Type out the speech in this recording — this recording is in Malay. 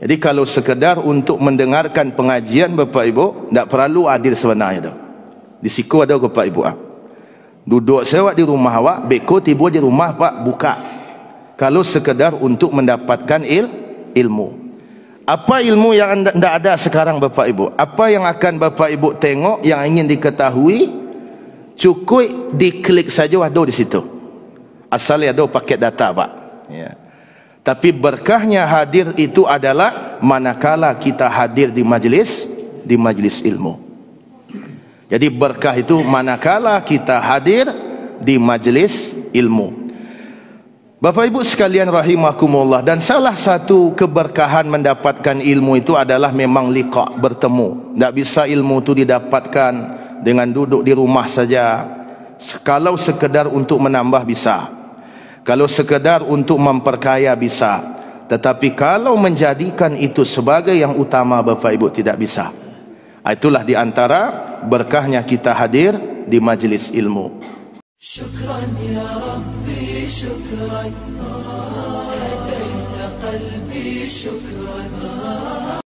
Jadi kalau sekedar untuk mendengarkan pengajian Bapak Ibu, tak perlu hadir sebenarnya tu. Di siku ada ke Bapak Ibu. Ah? Duduk sewa di rumah awak, beko tiba di rumah Pak buka. Kalau sekedar untuk mendapatkan il, ilmu. Apa ilmu yang anda tidak ada sekarang Bapak Ibu? Apa yang akan Bapak Ibu tengok yang ingin diketahui? Cukup diklik saja ada di situ. Asalnya ada paket data Pak. Ya. Yeah. Tapi berkahnya hadir itu adalah manakala kita hadir di majlis di majlis ilmu. Jadi berkah itu manakala kita hadir di majlis ilmu. Bapak Ibu sekalian rahimakumullah dan salah satu keberkahan mendapatkan ilmu itu adalah memang liqa bertemu. Tak bisa ilmu itu didapatkan dengan duduk di rumah saja. Kalau sekedar untuk menambah bisa. Kalau sekedar untuk memperkaya bisa. Tetapi kalau menjadikan itu sebagai yang utama Bapak Ibu tidak bisa. Ah, itulah di antara berkahnya kita hadir di majlis ilmu. Syukran ya Rabbi, syukran. Oh, qalbi, syukran.